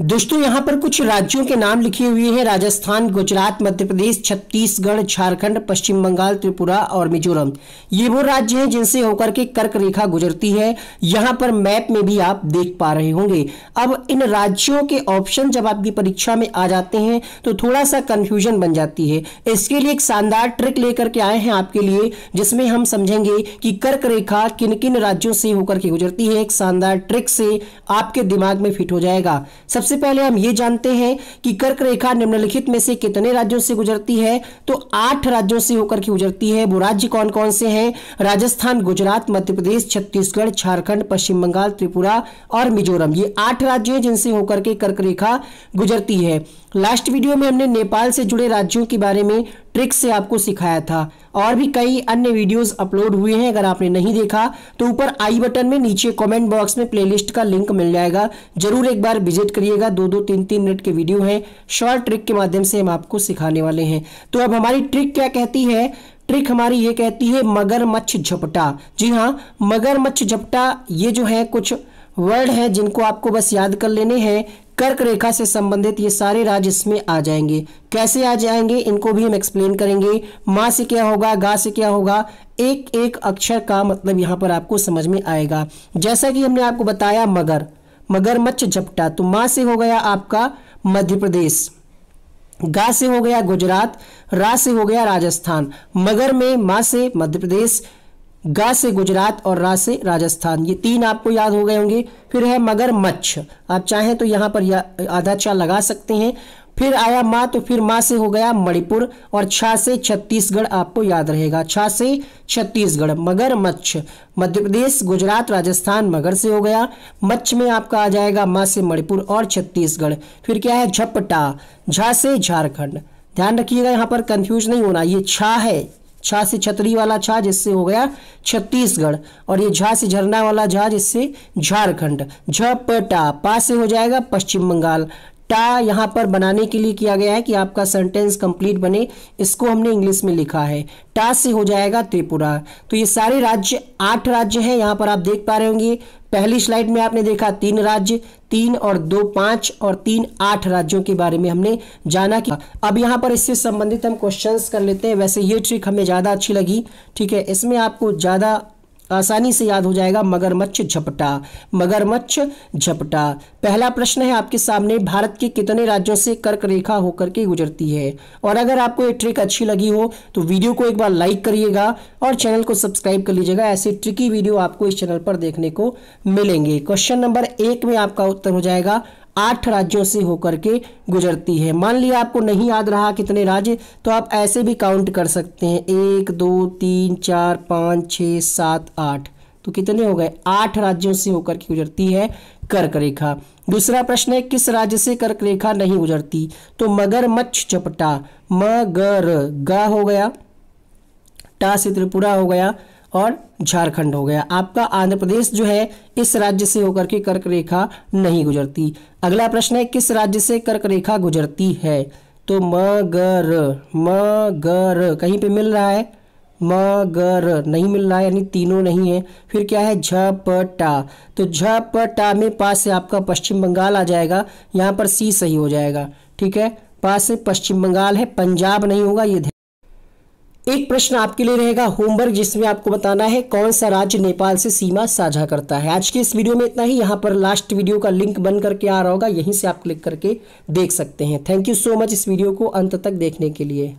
दोस्तों यहाँ पर कुछ राज्यों के नाम लिखे हुए हैं राजस्थान गुजरात मध्य प्रदेश छत्तीसगढ़ झारखंड पश्चिम बंगाल त्रिपुरा और मिजोरम ये वो राज्य हैं जिनसे होकर के कर्क रेखा गुजरती है यहाँ पर मैप में भी आप देख पा रहे होंगे अब इन राज्यों के ऑप्शन जब आपकी परीक्षा में आ जाते हैं तो थोड़ा सा कन्फ्यूजन बन जाती है इसके लिए एक शानदार ट्रिक लेकर के आए हैं आपके लिए जिसमें हम समझेंगे कि कर्क रेखा किन किन राज्यों से होकर के गुजरती है एक शानदार ट्रिक से आपके दिमाग में फिट हो जाएगा सबसे पहले हम ये जानते हैं कि कर्क रेखा निम्नलिखित में से कितने राज्यों से गुजरती है तो आठ राज्यों से होकर के गुजरती है वो राज्य कौन कौन से हैं राजस्थान गुजरात मध्य प्रदेश छत्तीसगढ़ झारखंड पश्चिम बंगाल त्रिपुरा और मिजोरम ये आठ राज्य हैं जिनसे होकर के कर्क रेखा गुजरती है लास्ट वीडियो में हमने नेपाल से जुड़े राज्यों के बारे में ट्रिक्स से आपको सिखाया था और भी कई अन्य वीडियोस अपलोड हुए हैं अगर आपने नहीं देखा तो ऊपर आई बटन में नीचे कमेंट बॉक्स में प्लेलिस्ट का लिंक मिल जाएगा जरूर एक बार विजिट करिएगा दो दो तीन तीन मिनट के वीडियो हैं शॉर्ट ट्रिक के माध्यम से हम आपको सिखाने वाले हैं तो अब हमारी ट्रिक क्या कहती है ट्रिक हमारी ये कहती है मगरमच्छ झपटा जी हाँ मगरमच्छ झपटा ये जो है कुछ वर्ड है जिनको आपको बस याद कर लेने हैं कर्क रेखा से संबंधित ये सारे राज इसमें आ जाएंगे कैसे आ जाएंगे इनको भी हम एक्सप्लेन करेंगे माँ से क्या होगा गा से क्या होगा एक एक अक्षर का मतलब यहाँ पर आपको समझ में आएगा जैसा कि हमने आपको बताया मगर मगरमच्छ झपटा तो माँ से हो गया आपका मध्य प्रदेश गा से हो गया गुजरात रा से हो गया राजस्थान मगर में माँ से मध्य प्रदेश गा से गुजरात और रा से राजस्थान ये तीन आपको याद हो गए होंगे फिर है मगर मच्छ आप चाहें तो यहाँ पर आधा चा लगा सकते हैं फिर आया माँ तो फिर माँ से हो गया मणिपुर और छा से छत्तीसगढ़ आपको याद रहेगा छा से छत्तीसगढ़ मगर मच्छ मध्य प्रदेश गुजरात राजस्थान मगर से हो गया मच्छ में आपका आ जाएगा माँ से मणिपुर और छत्तीसगढ़ फिर क्या है झपटा झा से झारखंड ध्यान रखिएगा यहाँ पर कंफ्यूज नहीं होना ये छा है छा से छतरी वाला छा जिससे हो गया छत्तीसगढ़ और ये झा से झरना वाला झा जिससे झारखंड झपटा पा से हो जाएगा पश्चिम बंगाल टा यहाँ पर बनाने के लिए किया गया है कि आपका सेंटेंस कंप्लीट बने इसको हमने इंग्लिश में लिखा है टा से हो जाएगा त्रिपुरा तो ये सारे राज्य आठ राज्य हैं यहाँ पर आप देख पा रहे होंगे पहली स्लाइड में आपने देखा तीन राज्य तीन और दो पांच और तीन आठ राज्यों के बारे में हमने जाना कि अब यहाँ पर इससे संबंधित हम क्वेश्चंस कर लेते हैं वैसे ये ट्रिक हमें ज़्यादा अच्छी लगी ठीक है इसमें आपको ज़्यादा आसानी से याद हो जाएगा मगरमच्छ झपटा मगरमच्छ झपटा पहला प्रश्न है आपके सामने भारत के कितने राज्यों से कर्क रेखा होकर के गुजरती है और अगर आपको ये ट्रिक अच्छी लगी हो तो वीडियो को एक बार लाइक करिएगा और चैनल को सब्सक्राइब कर लीजिएगा ऐसे ट्रिकी वीडियो आपको इस चैनल पर देखने को मिलेंगे क्वेश्चन नंबर एक में आपका उत्तर हो जाएगा आठ राज्यों से होकर के गुजरती है मान लिया आपको नहीं याद रहा कितने राज्य तो आप ऐसे भी काउंट कर सकते हैं एक दो तीन चार पाँच छः सात आठ तो कितने हो गए आठ राज्यों से होकर के गुजरती है कर्क रेखा दूसरा प्रश्न है किस राज्य से कर्क रेखा नहीं गुजरती तो मगरमच्छ चपटा मगर गा हो गया टा से त्रिपुरा हो गया और झारखंड हो गया आपका आंध्र प्रदेश जो है इस राज्य से होकर के कर्क रेखा नहीं गुजरती अगला प्रश्न है किस राज्य से कर्क रेखा गुजरती है तो मगर मगर कहीं पे मिल रहा है मगर नहीं मिल रहा है यानी तीनों नहीं है फिर क्या है झपटा तो झपटा में पास से आपका पश्चिम बंगाल आ जाएगा यहाँ पर सी सही हो जाएगा ठीक है पास से पश्चिम बंगाल है पंजाब नहीं होगा ये एक प्रश्न आपके लिए रहेगा होमवर्क जिसमें आपको बताना है कौन सा राज्य नेपाल से सीमा साझा करता है आज के इस वीडियो में इतना ही यहाँ पर लास्ट वीडियो का लिंक बन करके आ रहा होगा यहीं से आप क्लिक करके देख सकते हैं थैंक यू सो मच इस वीडियो को अंत तक देखने के लिए